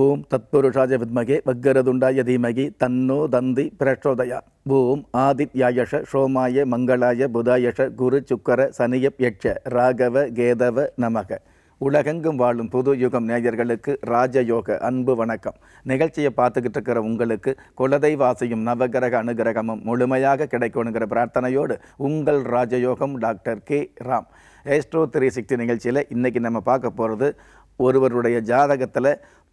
boom தத்புருஷாஜ வித்மகே வக்கரதுண்டாய தீமகி தன்னோ தந்தி பிரச்சோதயா பூம் ஆதித்யாயஷ சோமாய மங்களாய புதாயஷ குரு சுக்கர சனியப் யட்ச ராகவ கேதவ நமக உலகெங்கும் வாழும் புது யுகம் நேயர்களுக்கு ராஜயோக அன்பு வணக்கம் நிகழ்ச்சியை பார்த்துக்கிட்டு இருக்கிற உங்களுக்கு குலதெய்வாசியும் நவகிரக அனுகிரகமும் முழுமையாக கிடைக்கணுங்கிற பிரார்த்தனையோடு உங்கள் Rajayogam doctor K Ram astro three sixty நிகழ்ச்சியில் இன்றைக்கி நம்ம பார்க்க போகிறது ஒருவருடைய ஜாதகத்தில்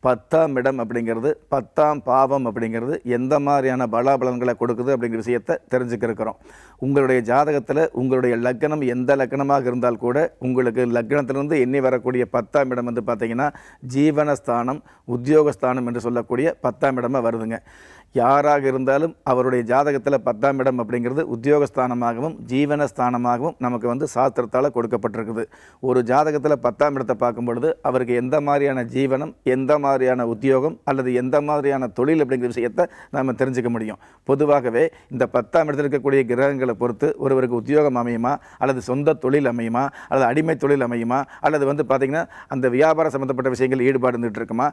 பத்தாம் இடம் அப்படிங்கிறது பத்தாம் பாவம் அப்படிங்கிறது எந்த மாதிரியான பலாபலன்களை கொடுக்குது அப்படிங்கிற விஷயத்தை தெரிஞ்சுக்க இருக்கிறோம் உங்களுடைய ஜாதகத்தில் உங்களுடைய லக்கணம் எந்த லக்கணமாக இருந்தால் கூட உங்களுக்கு லக்கணத்திலிருந்து எண்ணி வரக்கூடிய பத்தாம் இடம் வந்து பார்த்திங்கன்னா ஜீவனஸ்தானம் உத்தியோகஸ்தானம் என்று சொல்லக்கூடிய பத்தாம் இடமாக வருதுங்க யாராக இருந்தாலும் அவருடைய ஜாதகத்தில் பத்தாம் இடம் அப்படிங்கிறது உத்தியோகஸ்தானமாகவும் ஜீவனஸ்தானமாகவும் நமக்கு வந்து சாஸ்திரத்தால் கொடுக்கப்பட்டிருக்குது ஒரு ஜாதகத்தில் பத்தாம் இடத்தை பார்க்கும் பொழுது அவருக்கு எந்த மாதிரியான ஜீவனம் எந்த மாதிரி மாதிரியான உத்தியோகம் அல்லது எந்த மாதிரியான தொழில் அப்படிங்கிற விஷயத்தை நாம் தெரிஞ்சுக்க முடியும் பொதுவாகவே இந்த பத்தாம் இடத்தில் இருக்கக்கூடிய கிரகங்களை பொறுத்து ஒருவருக்கு உத்தியோகம் அமையுமா அல்லது சொந்த தொழில் அமையுமா அல்லது அடிமை தொழில் அமையுமா அல்லது வந்து பார்த்திங்கன்னா அந்த வியாபாரம் சம்மந்தப்பட்ட விஷயங்கள் ஈடுபாடு இருக்குமா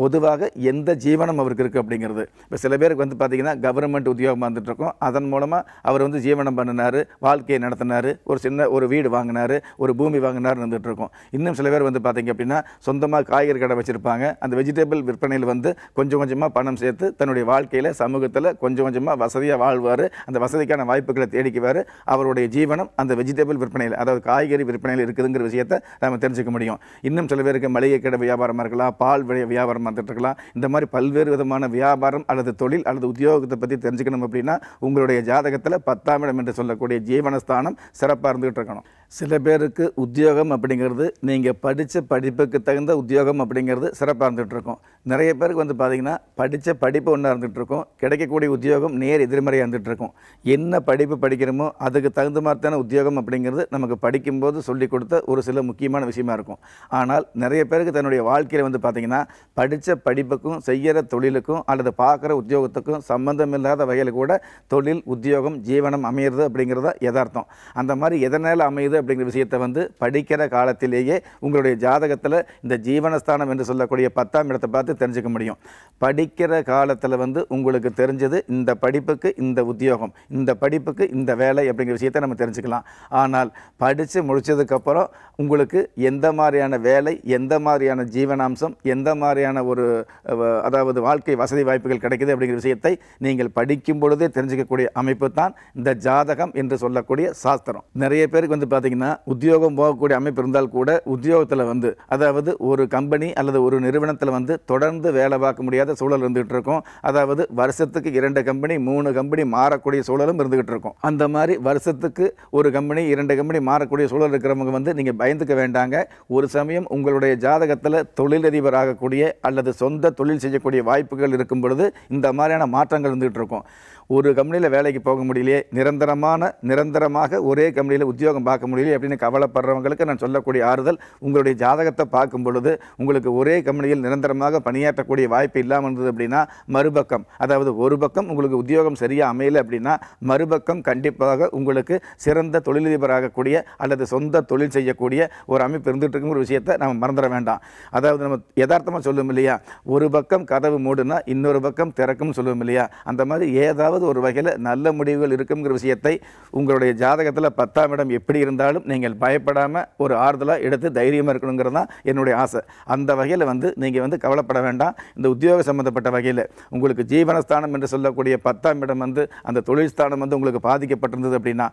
பொதுவாக எந்த ஜீவனம் அவருக்கு இருக்குது அப்படிங்கிறது இப்போ சில பேருக்கு வந்து பார்த்திங்கன்னா கவர்மெண்ட் உத்தியோகமாக இருந்துகிட்டு அதன் மூலமாக அவர் வந்து ஜீவனம் பண்ணினார் வாழ்க்கையை நடத்தினார் ஒரு சின்ன ஒரு வீடு வாங்கினார் ஒரு பூமி வாங்கினார் இருந்துகிட்டு இன்னும் சில பேர் வந்து பார்த்திங்க அப்படின்னா சொந்தமாக காய்கறி கடை வச்சுருப்பாங்க அந்த வெஜிடபிள் விற்பனையில் வந்து கொஞ்சம் கொஞ்சமாக பணம் சேர்த்து தன்னுடைய வாழ்க்கையில் சமூகத்தில் கொஞ்சம் கொஞ்சமாக வசதியாக வாழ்வார் அந்த வசதிக்கான வாய்ப்புகளை தேடிக்குவார் அவருடைய ஜீவனம் அந்த வெஜிடபிள் விற்பனையில் அதாவது காய்கறி விற்பனையில் இருக்குதுங்கிற விஷயத்தை நம்ம தெரிஞ்சுக்க முடியும் இன்னும் சில பேருக்கு மளிகை கடை வியாபாரமாக இருக்கலாம் பால் வியாபாரமாக இருக்கலாம் இந்த மாதிரி பல்வேறு விதமான வியாபாரம் அல்லது தொழில் அல்லது உத்தியோகத்தை பற்றி தெரிஞ்சுக்கணும் அப்படின்னா உங்களுடைய ஜாதகத்தில் பத்தாம் இடம் என்று சொல்லக்கூடிய ஜீவனஸ்தானம் சிறப்பாக இருந்துகிட்டு இருக்கணும் சில பேருக்கு உத்தியோகம் அப்படிங்கிறது நீங்கள் படித்த படிப்புக்கு தகுந்த உத்தியோகம் அப்படிங்கிறது சிறப்பாக இருந்துகிட்ருக்கும் நிறைய பேருக்கு வந்து பார்த்திங்கன்னா படித்த படிப்பு ஒன்றா இருந்துகிட்ருக்கும் கிடைக்கக்கூடிய உத்தியோகம் நேர் எதிர்மறையாக இருந்துகிட்ருக்கும் என்ன படிப்பு படிக்கிறோமோ அதுக்கு தகுந்த மாதிரியான உத்தியோகம் அப்படிங்கிறது நமக்கு படிக்கும்போது சொல்லி கொடுத்த ஒரு சில முக்கியமான விஷயமா இருக்கும் ஆனால் நிறைய பேருக்கு தன்னுடைய வாழ்க்கையில் வந்து பார்த்திங்கன்னா படித்த படிப்புக்கும் செய்கிற தொழிலுக்கும் அல்லது பார்க்குற உத்தியோகத்துக்கும் சம்மந்தம் இல்லாத வகையில் கூட தொழில் உத்தியோகம் ஜீவனம் அமையிறது அப்படிங்கிறத யதார்த்தம் அந்த மாதிரி எதனால் அமையுது அப்படிங்கிற விஷயத்தை வந்து படிக்கிற காலத்திலேயே உங்களுடைய ஜாதகத்தில் இந்த ஜீவனஸ்தானம் என்று சொல்லக்கூடிய பத்தாம் இடத்தை பார்த்து தெரிஞ்சுக்க முடியும் படிக்கிற காலத்தில் வந்து உங்களுக்கு தெரிஞ்சது இந்த படிப்புக்கு இந்த உத்தியோகம் இந்த படிப்புக்கு இந்த வேலை அப்படிங்கிற விஷயத்தை நம்ம தெரிஞ்சுக்கலாம் ஆனால் படித்து முடித்ததுக்கப்புறம் உங்களுக்கு எந்த மாதிரியான வேலை எந்த மாதிரியான ஜீவனாம்சம் எந்த மாதிரியான ஒரு அதாவது வாழ்க்கை வசதி வாய்ப்புகள் கிடைக்குது அப்படிங்கிற விஷயத்தை நீங்கள் படிக்கும் பொழுதே தெரிஞ்சுக்கக்கூடிய அமைப்பு தான் இந்த ஜாதகம் என்று சொல்லக்கூடிய சாஸ்திரம் நிறைய பேருக்கு வந்து பார்த்திங்கன்னா பார்த்தீங்கன்னா உத்தியோகம் போகக்கூடிய அமைப்பு இருந்தால் கூட உத்தியோகத்தில் வந்து அதாவது ஒரு கம்பெனி அல்லது ஒரு நிறுவனத்தில் வந்து தொடர்ந்து வேலை பார்க்க முடியாத சூழல் இருந்துகிட்டு இருக்கும் அதாவது வருஷத்துக்கு இரண்டு கம்பெனி மூணு கம்பெனி மாறக்கூடிய சூழலும் இருந்துகிட்டு இருக்கும் அந்த மாதிரி வருஷத்துக்கு ஒரு கம்பெனி இரண்டு கம்பெனி மாறக்கூடிய சூழல் இருக்கிறவங்க வந்து நீங்கள் பயந்துக்க வேண்டாங்க ஒரு சமயம் உங்களுடைய ஜாதகத்தில் தொழிலதிபர் ஆகக்கூடிய அல்லது சொந்த தொழில் செய்யக்கூடிய வாய்ப்புகள் இருக்கும் பொழுது இந்த மாதிரியான மாற்றங்கள் இருந்துகிட்டு இருக்கும் ஒரு கம்பெனியில் வேலைக்கு போக முடியலையே நிரந்தரமான நிரந்தரமாக ஒரே கம்பெனியில் உத்தியோகம் பார்க்க முடியலையே அப்படின்னு கவலைப்படுறவங்களுக்கு நான் சொல்லக்கூடிய ஆறுதல் உங்களுடைய ஜாதகத்தை பார்க்கும் பொழுது உங்களுக்கு ஒரே கம்பெனியில் நிரந்தரமாக பணியாற்றக்கூடிய வாய்ப்பு இல்லாமல் இருந்தது அப்படின்னா மறுபக்கம் அதாவது ஒரு பக்கம் உங்களுக்கு உத்தியோகம் சரியாக அமையலை அப்படின்னா மறுபக்கம் கண்டிப்பாக உங்களுக்கு சிறந்த தொழிலதிபராகக்கூடிய அல்லது சொந்த தொழில் செய்யக்கூடிய ஒரு அமைப்பு இருந்துகிட்டு ஒரு விஷயத்தை நம்ம மறந்துட வேண்டாம் அதாவது நம்ம யதார்த்தமாக சொல்லுவோம் இல்லையா ஒரு பக்கம் கதவு மூடுனா இன்னொரு பக்கம் திறக்கும்னு சொல்லுவோம் இல்லையா அந்த மாதிரி ஏதாவது ஏதாவது ஒரு வகையில் நல்ல முடிவுகள் இருக்குங்கிற விஷயத்தை உங்களுடைய ஜாதகத்தில் பத்தாம் இடம் எப்படி இருந்தாலும் நீங்கள் பயப்படாமல் ஒரு ஆறுதலாக எடுத்து தைரியமாக இருக்கணுங்கிறது தான் என்னுடைய ஆசை அந்த வகையில் வந்து நீங்கள் வந்து கவலைப்பட வேண்டாம் இந்த உத்தியோக சம்மந்தப்பட்ட வகையில் உங்களுக்கு ஜீவனஸ்தானம் என்று சொல்லக்கூடிய பத்தாம் இடம் வந்து அந்த தொழில் ஸ்தானம் வந்து உங்களுக்கு பாதிக்கப்பட்டிருந்தது அப்படின்னா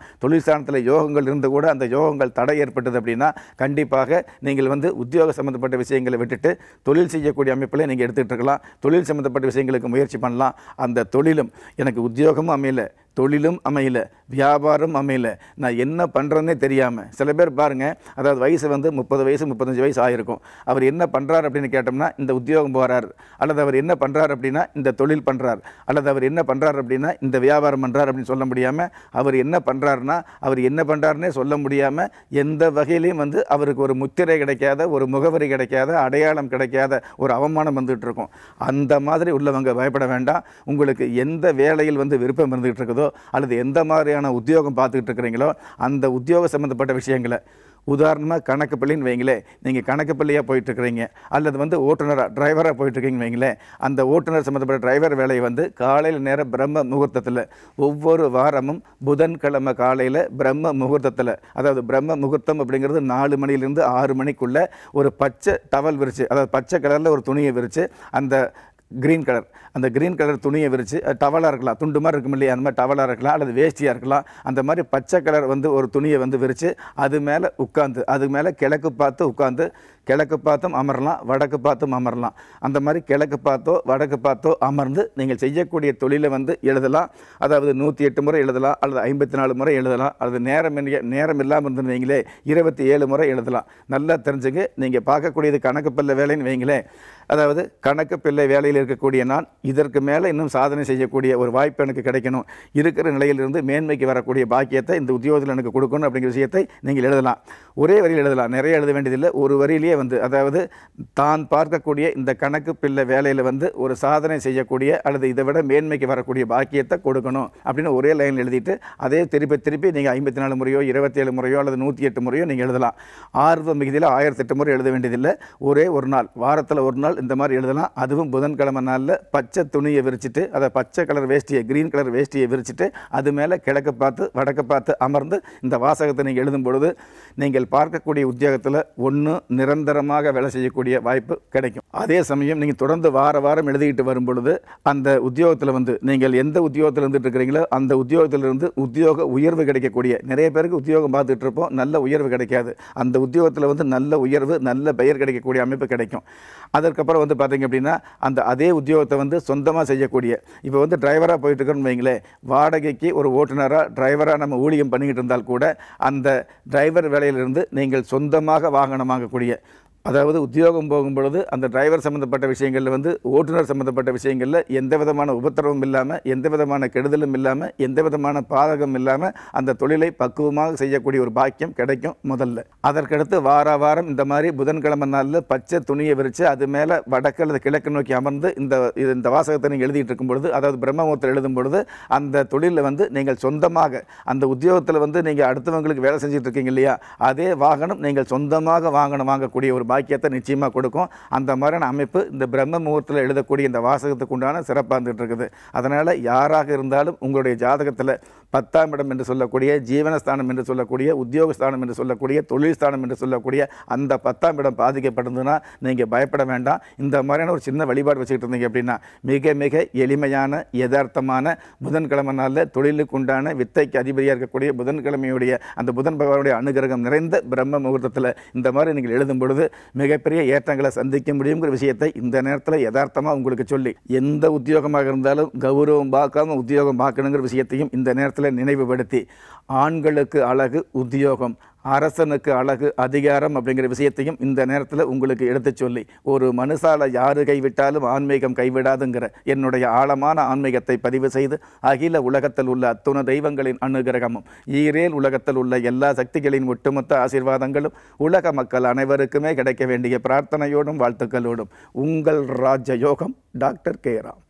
ஸ்தானத்தில் யோகங்கள் இருந்து கூட அந்த யோகங்கள் தடை ஏற்பட்டது அப்படின்னா கண்டிப்பாக நீங்கள் வந்து உத்தியோக சம்மந்தப்பட்ட விஷயங்களை விட்டுட்டு தொழில் செய்யக்கூடிய அமைப்பில் நீங்கள் எடுத்துகிட்டு இருக்கலாம் தொழில் சம்மந்தப்பட்ட விஷயங்களுக்கு முயற்சி பண்ணலாம் அந்த தொழிலும் எனக்கு 医药公司没来。தொழிலும் அமையல வியாபாரம் அமையல நான் என்ன பண்ணுறேனே தெரியாமல் சில பேர் பாருங்கள் அதாவது வயசு வந்து முப்பது வயசு முப்பத்தஞ்சு வயசு ஆகிருக்கும் அவர் என்ன பண்ணுறார் அப்படின்னு கேட்டோம்னா இந்த உத்தியோகம் போகிறார் அல்லது அவர் என்ன பண்ணுறார் அப்படின்னா இந்த தொழில் பண்ணுறார் அல்லது அவர் என்ன பண்ணுறாரு அப்படின்னா இந்த வியாபாரம் பண்ணுறார் அப்படின்னு சொல்ல முடியாமல் அவர் என்ன பண்ணுறாருனா அவர் என்ன பண்ணுறாருன்னே சொல்ல முடியாமல் எந்த வகையிலையும் வந்து அவருக்கு ஒரு முத்திரை கிடைக்காத ஒரு முகவரி கிடைக்காத அடையாளம் கிடைக்காத ஒரு அவமானம் வந்துகிட்டு இருக்கும் அந்த மாதிரி உள்ளவங்க பயப்பட வேண்டாம் உங்களுக்கு எந்த வேலையில் வந்து விருப்பம் இருந்துகிட்டு இருக்குதோ இருக்கிறீங்களோ அல்லது எந்த மாதிரியான உத்தியோகம் பார்த்துக்கிட்டு இருக்கிறீங்களோ அந்த உத்தியோக சம்மந்தப்பட்ட விஷயங்களை உதாரணமாக கணக்கு வைங்களேன் நீங்கள் கணக்கு பள்ளியாக போயிட்டுருக்கிறீங்க அல்லது வந்து ஓட்டுநராக டிரைவராக போயிட்டுருக்கீங்கன்னு வைங்களேன் அந்த ஓட்டுநர் சம்மந்தப்பட்ட டிரைவர் வேலையை வந்து காலையில் நேரம் பிரம்ம முகூர்த்தத்தில் ஒவ்வொரு வாரமும் புதன்கிழமை காலையில் பிரம்ம முகூர்த்தத்தில் அதாவது பிரம்ம முகூர்த்தம் அப்படிங்கிறது நாலு மணிலேருந்து ஆறு மணிக்குள்ளே ஒரு பச்சை டவல் விரித்து அதாவது பச்சை கலரில் ஒரு துணியை விரித்து அந்த க்ரீன் கலர் அந்த க்ரீன் கலர் துணியை விரித்து டவலாக இருக்கலாம் துண்டு மாதிரி இருக்கும் இல்லையா அந்த மாதிரி டவலாக இருக்கலாம் அல்லது வேஷ்டியாக இருக்கலாம் அந்த மாதிரி பச்சை கலர் வந்து ஒரு துணியை வந்து விரித்து அது மேலே உட்காந்து அது மேலே கிழக்கு பார்த்து உட்காந்து கிழக்கு பார்த்தும் அமரலாம் வடக்கு பார்த்தும் அமரலாம் அந்த மாதிரி கிழக்கு பார்த்தோ வடக்கு பார்த்தோ அமர்ந்து நீங்கள் செய்யக்கூடிய தொழிலை வந்து எழுதலாம் அதாவது நூற்றி எட்டு முறை எழுதலாம் அல்லது ஐம்பத்தி நாலு முறை எழுதலாம் அல்லது நேரம் நேரம் இல்லாமல் இருந்துருந்தீங்களே இருபத்தி ஏழு முறை எழுதலாம் நல்லா தெரிஞ்சுங்க நீங்கள் பார்க்கக்கூடியது கணக்கு பல்ல வேலைன்னு வைங்களேன் அதாவது கணக்கு பிள்ளை வேலையில் இருக்கக்கூடிய நான் இதற்கு மேலே இன்னும் சாதனை செய்யக்கூடிய ஒரு வாய்ப்பு எனக்கு கிடைக்கணும் இருக்கிற நிலையிலிருந்து மேன்மைக்கு வரக்கூடிய பாக்கியத்தை இந்த உத்தியோகத்தில் எனக்கு கொடுக்கணும் அப்படிங்கிற விஷயத்தை நீங்கள் எழுதலாம் ஒரே வரியில் எழுதலாம் நிறைய எழுத வேண்டியதில்லை ஒரு வரியிலேயே வந்து அதாவது தான் பார்க்கக்கூடிய இந்த கணக்கு பிள்ளை வேலையில் வந்து ஒரு சாதனை செய்யக்கூடிய அல்லது இதை விட மேன்மைக்கு வரக்கூடிய பாக்கியத்தை கொடுக்கணும் அப்படின்னு ஒரே லைன் எழுதிட்டு அதே திருப்பி திருப்பி நீங்கள் ஐம்பத்தி நாலு முறையோ இருபத்தேழு முறையோ அல்லது நூற்றி எட்டு முறையோ நீங்கள் எழுதலாம் ஆர்வம் மிகுதியில் ஆயிரத்தெட்டு முறை எழுத வேண்டியதில்லை ஒரே ஒரு நாள் வாரத்தில் ஒரு நாள் நாள் இந்த மாதிரி எழுதலாம் அதுவும் புதன்கிழமை நாளில் பச்சை துணியை விரிச்சிட்டு அதை பச்சை கலர் வேஷ்டியை க்ரீன் கலர் வேஷ்டியை விரிச்சிட்டு அது மேலே கிழக்க பார்த்து வடக்க பார்த்து அமர்ந்து இந்த வாசகத்தை நீங்கள் எழுதும் பொழுது நீங்கள் பார்க்கக்கூடிய உத்தியோகத்தில் ஒன்று நிரந்தரமாக வேலை செய்யக்கூடிய வாய்ப்பு கிடைக்கும் அதே சமயம் நீங்கள் தொடர்ந்து வார வாரம் எழுதிக்கிட்டு வரும் பொழுது அந்த உத்தியோகத்தில் வந்து நீங்கள் எந்த உத்தியோகத்தில் இருந்துட்டு இருக்கிறீங்களோ அந்த உத்தியோகத்திலிருந்து உத்தியோக உயர்வு கிடைக்கக்கூடிய நிறைய பேருக்கு உத்தியோகம் பார்த்துட்டு இருப்போம் நல்ல உயர்வு கிடைக்காது அந்த உத்தியோகத்தில் வந்து நல்ல உயர்வு நல்ல பெயர் கிடைக்கக்கூடிய அமைப்பு கிடைக்கும் அதற்கு அதுக்கப்புறம் வந்து பார்த்திங்க அப்படின்னா அந்த அதே உத்தியோகத்தை வந்து சொந்தமாக செய்யக்கூடிய இப்போ வந்து டிரைவராக போயிட்டுருக்கோன்னு வைங்களேன் வாடகைக்கு ஒரு ஓட்டுநராக டிரைவராக நம்ம ஊழியம் பண்ணிக்கிட்டு இருந்தால் கூட அந்த டிரைவர் வேலையிலிருந்து நீங்கள் சொந்தமாக வாகனம் வாங்கக்கூடிய அதாவது உத்தியோகம் போகும் பொழுது அந்த டிரைவர் சம்மந்தப்பட்ட விஷயங்களில் வந்து ஓட்டுநர் சம்மந்தப்பட்ட விஷயங்களில் எந்த விதமான உபத்திரவும் இல்லாமல் எந்த விதமான கெடுதலும் இல்லாமல் எந்த விதமான பாதகம் இல்லாமல் அந்த தொழிலை பக்குவமாக செய்யக்கூடிய ஒரு பாக்கியம் கிடைக்கும் முதல்ல அதற்கடுத்து வார வாரம் இந்த மாதிரி புதன்கிழமை நாளில் பச்சை துணியை விரித்து அது மேலே வடக்கு அல்லது கிழக்கு நோக்கி அமர்ந்து இந்த இது இந்த வாசகத்தை நீங்கள் எழுதிட்டு இருக்கும் பொழுது அதாவது பிரம்மபுரத்தில் எழுதும் பொழுது அந்த தொழிலில் வந்து நீங்கள் சொந்தமாக அந்த உத்தியோகத்தில் வந்து நீங்கள் அடுத்தவங்களுக்கு வேலை செஞ்சுட்டு இருக்கீங்க இல்லையா அதே வாகனம் நீங்கள் சொந்தமாக வாகனம் வாங்கக்கூடிய ஒரு பாக்கியத்தை நிச்சயமாக கொடுக்கும் அந்த மாதிரியான அமைப்பு இந்த பிரம்ம முகூர்த்தத்தில் எழுதக்கூடிய இந்த வாசகத்துக்கு உண்டான சிறப்பாக இருந்துகிட்டு இருக்குது அதனால் யாராக இருந்தாலும் உங்களுடைய ஜாதகத்தில் பத்தாம் இடம் என்று சொல்லக்கூடிய ஜீவனஸ்தானம் என்று சொல்லக்கூடிய உத்தியோகஸ்தானம் என்று சொல்லக்கூடிய தொழில் ஸ்தானம் என்று சொல்லக்கூடிய அந்த பத்தாம் இடம் பாதிக்கப்படுதுன்னா நீங்கள் பயப்பட வேண்டாம் இந்த மாதிரியான ஒரு சின்ன வழிபாடு வச்சுக்கிட்டு இருந்தீங்க அப்படின்னா மிக மிக எளிமையான யதார்த்தமான புதன்கிழமை நாளில் தொழிலுக்கு உண்டான வித்தைக்கு அதிபதியாக இருக்கக்கூடிய புதன்கிழமையுடைய அந்த புதன் பகவானுடைய அனுகிரகம் நிறைந்த பிரம்ம முகூர்த்தத்தில் இந்த மாதிரி நீங்கள் எழுதும் பொழுது மிகப்பெரிய ஏற்றங்களை சந்திக்க முடியுங்கிற விஷயத்தை இந்த நேரத்தில் யதார்த்தமாக உங்களுக்கு சொல்லி எந்த உத்தியோகமாக இருந்தாலும் கௌரவம் பார்க்காம உத்தியோகம் பார்க்கணுங்கிற விஷயத்தையும் இந்த நேரத்தில் நினைவுபடுத்தி ஆண்களுக்கு அழகு உத்தியோகம் அரசனுக்கு அழகு அதிகாரம் அப்படிங்கிற விஷயத்தையும் இந்த நேரத்தில் உங்களுக்கு எடுத்து சொல்லி ஒரு மனுஷால யாரு கைவிட்டாலும் ஆன்மீகம் கைவிடாதுங்கிற என்னுடைய ஆழமான ஆன்மீகத்தை பதிவு செய்து அகில உலகத்தில் உள்ள அத்துண தெய்வங்களின் அனுகிரகமும் ஈரேல் உலகத்தில் உள்ள எல்லா சக்திகளின் ஒட்டுமொத்த ஆசீர்வாதங்களும் உலக மக்கள் அனைவருக்குமே கிடைக்க வேண்டிய பிரார்த்தனையோடும் வாழ்த்துக்களோடும் உங்கள் ராஜயோகம் டாக்டர் கேராம்